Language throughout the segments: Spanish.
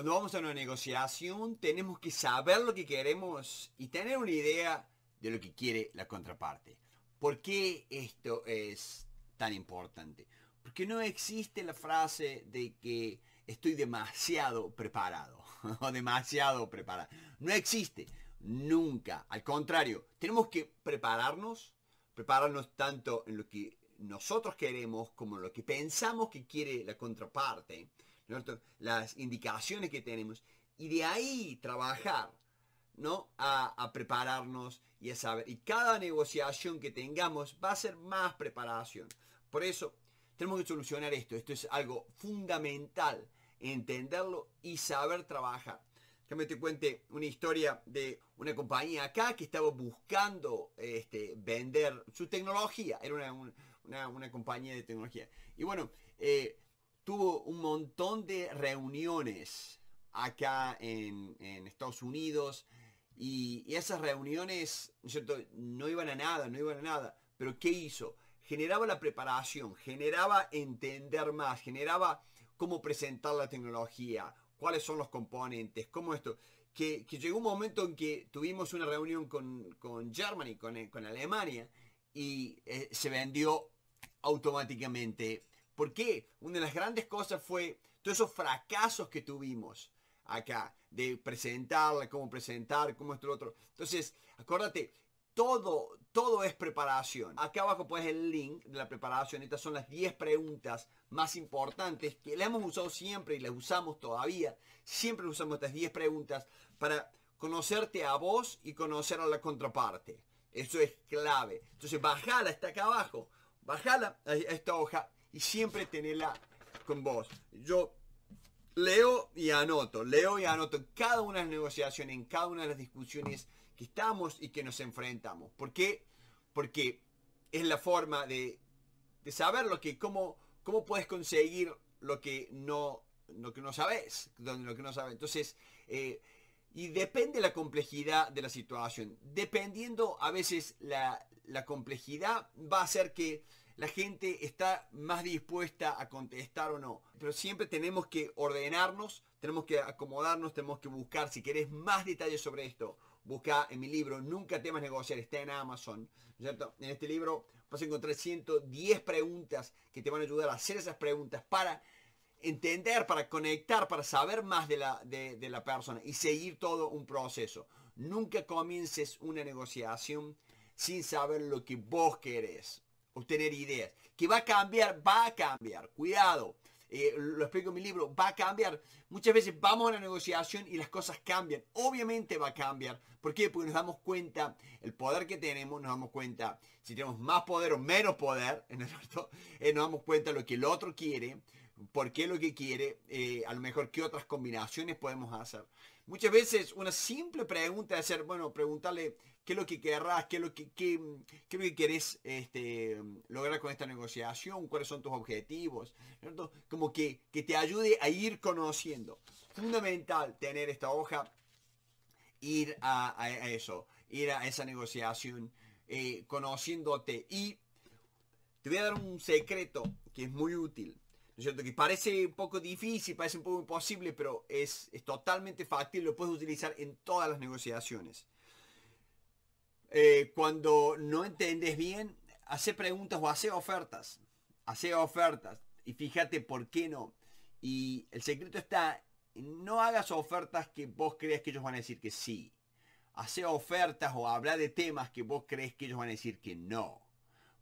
Cuando vamos a una negociación tenemos que saber lo que queremos y tener una idea de lo que quiere la contraparte. ¿Por qué esto es tan importante? Porque no existe la frase de que estoy demasiado preparado o demasiado preparado. No existe, nunca. Al contrario, tenemos que prepararnos, prepararnos tanto en lo que nosotros queremos como en lo que pensamos que quiere la contraparte las indicaciones que tenemos, y de ahí trabajar ¿no? A, prepararnos y a saber. Y cada negociación que tengamos va a ser más preparación. Por eso tenemos que solucionar esto. Esto es algo fundamental, entenderlo y saber trabajar. Que me te cuente una historia de una compañía acá que estaba buscando este, vender su tecnología. Era una, compañía de tecnología. Y bueno, eh, tuvo un montón de reuniones acá en, Estados Unidos y, esas reuniones ¿cierto? no iban a nada, no iban a nada. Pero ¿qué hizo? Generaba la preparación, generaba entender más, generaba cómo presentar la tecnología, cuáles son los componentes, cómo esto. Que, llegó un momento en que tuvimos una reunión con, con Germany, con, Alemania, y eh, se vendió automáticamente ¿Por qué? Una de las grandes cosas fue todos esos fracasos que tuvimos acá, de presentarla, cómo presentar, cómo esto, lo otro. Entonces, acuérdate, todo, todo es preparación. Acá abajo puedes el link de la preparación. Estas son las 10 preguntas más importantes que le hemos usado siempre y las usamos todavía. Siempre usamos estas 10 preguntas para conocerte a vos y conocer a la contraparte. Eso es clave. Entonces, bajala, está acá abajo. Bajala a esta hoja y siempre tenerla con vos. Yo leo y anoto, leo y anoto cada una de las negociaciones, en cada una de las discusiones que estamos y que nos enfrentamos. ¿Por qué? Porque es la forma de, saber lo que, cómo, cómo puedes conseguir lo que no, lo que no sabes, lo que no sabes. Entonces, eh, y depende la complejidad de la situación. Dependiendo a veces la, la complejidad va a hacer que la gente está más dispuesta a contestar o no. Pero siempre tenemos que ordenarnos, tenemos que acomodarnos, tenemos que buscar. Si querés más detalles sobre esto, busca en mi libro Nunca temas negociar, está en Amazon. ¿cierto? En este libro vas a encontrar 110 preguntas que te van a ayudar a hacer esas preguntas para entender, para conectar, para saber más de la, de la persona y seguir todo un proceso. Nunca comiences una negociación sin saber lo que vos querés obtener ideas, que va a cambiar, va a cambiar, cuidado. Eh, lo explico en mi libro, va a cambiar. Muchas veces vamos a la negociación y las cosas cambian. Obviamente va a cambiar. porque qué? Porque nos damos cuenta, el poder que tenemos, nos damos cuenta si tenemos más poder o menos poder, en eh, nos damos cuenta lo que el otro quiere, por qué lo que quiere, eh, a lo mejor qué otras combinaciones podemos hacer. Muchas veces una simple pregunta es hacer, bueno, preguntarle qué es lo que querrás, qué es lo que, qué, que querés este, lograr con esta negociación, cuáles son tus objetivos, Como que, te ayude a ir conociendo. Fundamental tener esta hoja, ir a, eso, ir a esa negociación, eh, conociéndote. Y te voy a dar un secreto que es muy útil. Que parece un poco difícil, parece un poco imposible, pero es, totalmente factible, lo puedes utilizar en todas las negociaciones. Eh, cuando no entendés bien, hace preguntas o hace ofertas. Hace ofertas y fíjate por qué no. Y el secreto está, no hagas ofertas que vos creas que ellos van a decir que sí. Hace ofertas o habla de temas que vos crees que ellos van a decir que no.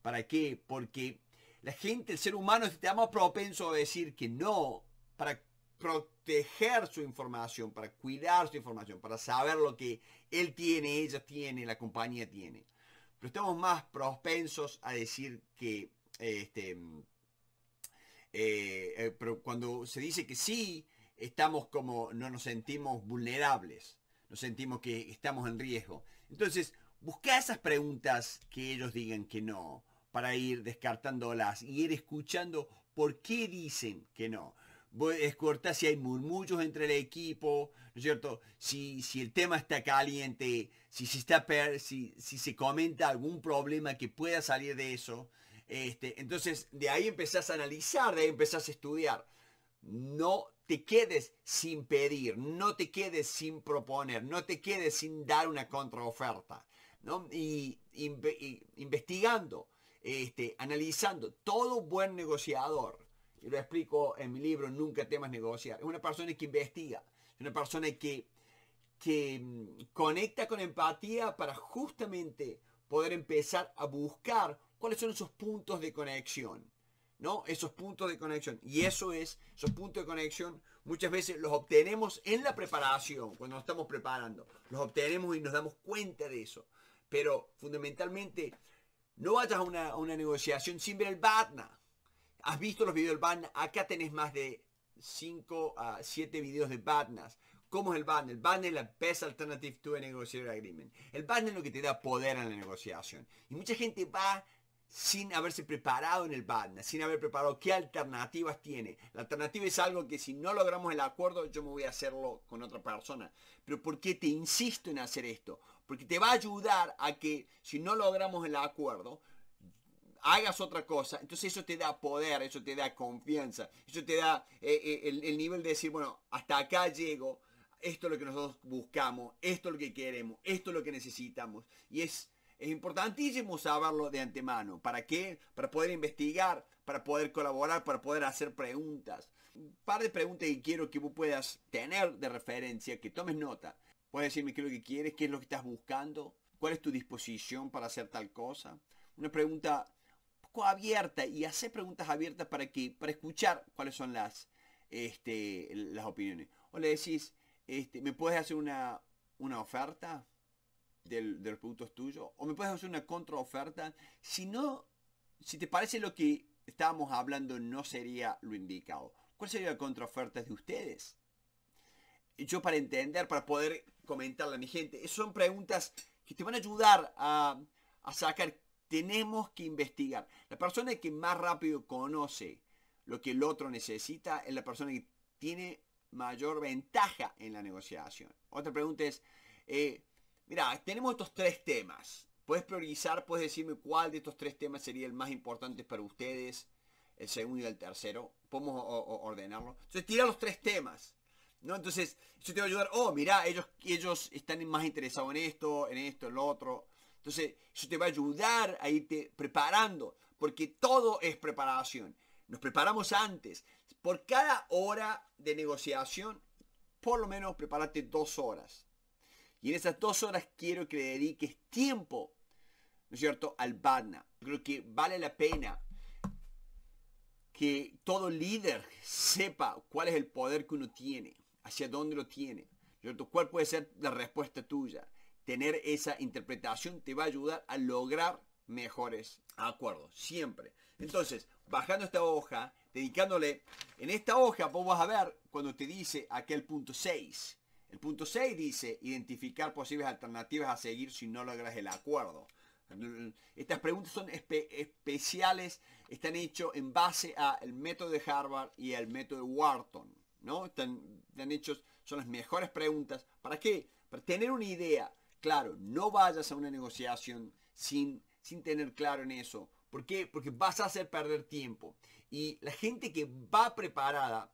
¿Para qué? Porque la gente, el ser humano, está más propenso a decir que no para proteger su información, para cuidar su información, para saber lo que él tiene, ella tiene, la compañía tiene. Pero estamos más propensos a decir que, este, eh, eh, pero cuando se dice que sí, estamos como, no nos sentimos vulnerables, nos sentimos que estamos en riesgo. Entonces, busca esas preguntas que ellos digan que no, para ir descartándolas y ir escuchando por qué dicen que no. Voy Escorta si hay murmullos entre el equipo, cierto? Si, si el tema está caliente, si se, está si, se comenta algún problema que pueda salir de eso. Este, entonces, de ahí empezás a analizar, de ahí empezás a estudiar. No te quedes sin pedir, no te quedes sin proponer, no te quedes sin dar una contraoferta. ¿no? y investigando este, analizando todo buen negociador, y lo explico en mi libro Nunca temas negociar, es una persona que investiga, es una persona que, que mm, conecta con empatía para justamente poder empezar a buscar cuáles son esos puntos de conexión. ¿no? Esos puntos de conexión. Y eso es, esos puntos de conexión muchas veces los obtenemos en la preparación, cuando estamos preparando. Los obtenemos y nos damos cuenta de eso. Pero fundamentalmente no vayas a una, negociación sin ver el BATNA. Has visto los videos del BATNA. Acá tenés más de 5 a 7 videos de BATNAs. ¿Cómo es el BATNA? El BATNA es la best alternative to a Negotiable agreement. El BATNA es lo que te da poder en la negociación. Y mucha gente va sin haberse preparado en el BATNA, sin haber preparado qué alternativas tiene. La alternativa es algo que si no logramos el acuerdo, yo me voy a hacerlo con otra persona. Pero ¿por qué te insisto en hacer esto? Porque te va a ayudar a que si no logramos el acuerdo, hagas otra cosa. Entonces eso te da poder, eso te da confianza, eso te da eh, eh, el, el nivel de decir, bueno, hasta acá llego, esto es lo que nosotros buscamos, esto es lo que queremos, esto es lo que necesitamos. Y es es importantísimo saberlo de antemano. ¿Para qué? Para poder investigar, para poder colaborar, para poder hacer preguntas. Un par de preguntas que quiero que vos puedas tener de referencia, que tomes nota. Puedes decirme qué es lo que quieres, qué es lo que estás buscando, cuál es tu disposición para hacer tal cosa. Una pregunta poco abierta y hacer preguntas abiertas para que, para escuchar cuáles son las, este, las opiniones. O le decís, este, ¿me puedes hacer una, una oferta? del, de los productos tuyos, o me puedes hacer una contraoferta. Si no, si te parece lo que estábamos hablando no sería lo indicado. ¿Cuál sería la contraoferta de ustedes? Yo para entender, para poder comentarle a mi gente, son preguntas que te van a ayudar a, sacar. Tenemos que investigar. La persona que más rápido conoce lo que el otro necesita es la persona que tiene mayor ventaja en la negociación. Otra pregunta es, eh, Mira, tenemos estos tres temas. Puedes priorizar, puedes decirme cuál de estos tres temas sería el más importante para ustedes. El segundo y el tercero. Podemos ordenarlo. Entonces, tira los tres temas. ¿no? Entonces, eso te va a ayudar. Oh, mira, ellos, ellos están más interesados en esto, en esto, en lo otro. Entonces, eso te va a ayudar a irte preparando, porque todo es preparación. Nos preparamos antes. Por cada hora de negociación, por lo menos prepárate dos horas. Y en esas dos horas quiero que le dediques tiempo, ¿no es cierto?, al Badna. Creo que vale la pena que todo líder sepa cuál es el poder que uno tiene, hacia dónde lo tiene, ¿cierto? cuál puede ser la respuesta tuya. Tener esa interpretación te va a ayudar a lograr mejores acuerdos, siempre. Entonces, bajando esta hoja, dedicándole, en esta hoja vos vas a ver cuando te dice aquel punto 6, el punto 6 dice identificar posibles alternativas a seguir si no logras el acuerdo. Estas preguntas son especiales, están hechas en base al método de Harvard y al método de Wharton. ¿no? Están, hechos, son las mejores preguntas. ¿Para qué? Para tener una idea. Claro, no vayas a una negociación sin, sin tener claro en eso. ¿Por qué? Porque vas a hacer perder tiempo. Y la gente que va preparada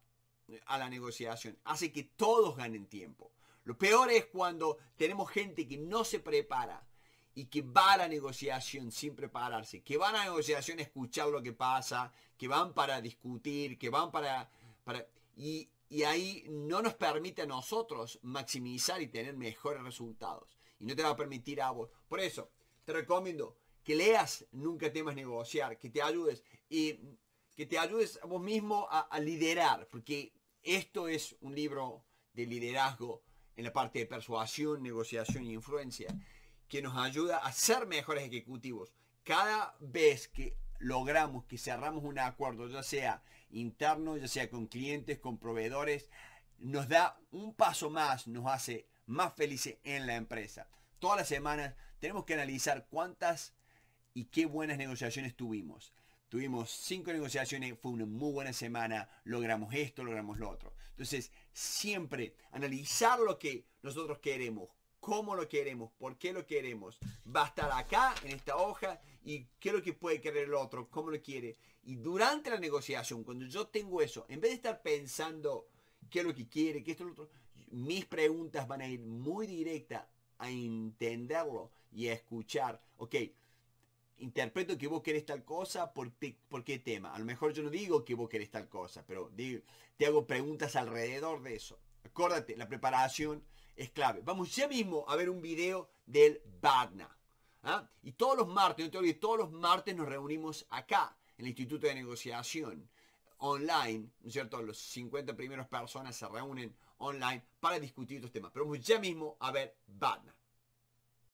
a la negociación, hace que todos ganen tiempo. Lo peor es cuando tenemos gente que no se prepara y que va a la negociación sin prepararse, que van a la negociación a escuchar lo que pasa, que van para discutir, que van para... para y, y ahí no nos permite a nosotros maximizar y tener mejores resultados. Y no te va a permitir a vos. Por eso, te recomiendo que leas Nunca temas negociar, que te ayudes. Y que te ayudes a vos mismo a, liderar, porque esto es un libro de liderazgo en la parte de persuasión, negociación e influencia, que nos ayuda a ser mejores ejecutivos. Cada vez que logramos, que cerramos un acuerdo, ya sea interno, ya sea con clientes, con proveedores, nos da un paso más, nos hace más felices en la empresa. Todas las semanas tenemos que analizar cuántas y qué buenas negociaciones tuvimos. Tuvimos cinco negociaciones, fue una muy buena semana, logramos esto, logramos lo otro. Entonces, siempre analizar lo que nosotros queremos, cómo lo queremos, por qué lo queremos. Va a estar acá en esta hoja y qué es lo que puede querer el otro, cómo lo quiere. Y durante la negociación, cuando yo tengo eso, en vez de estar pensando qué es lo que quiere, qué es lo otro, mis preguntas van a ir muy directas a entenderlo y a escuchar. Ok, interpreto que vos querés tal cosa por, qué tema. A lo mejor yo no digo que vos querés tal cosa, pero te hago preguntas alrededor de eso. Acuérdate, la preparación es clave. Vamos ya mismo a ver un video del Badna. ¿ah? Y todos los martes, no te olvides, todos los martes nos reunimos acá, en el Instituto de Negociación online, ¿no es cierto? Los 50 primeros personas se reúnen online para discutir estos temas. Pero vamos ya mismo a ver Badna.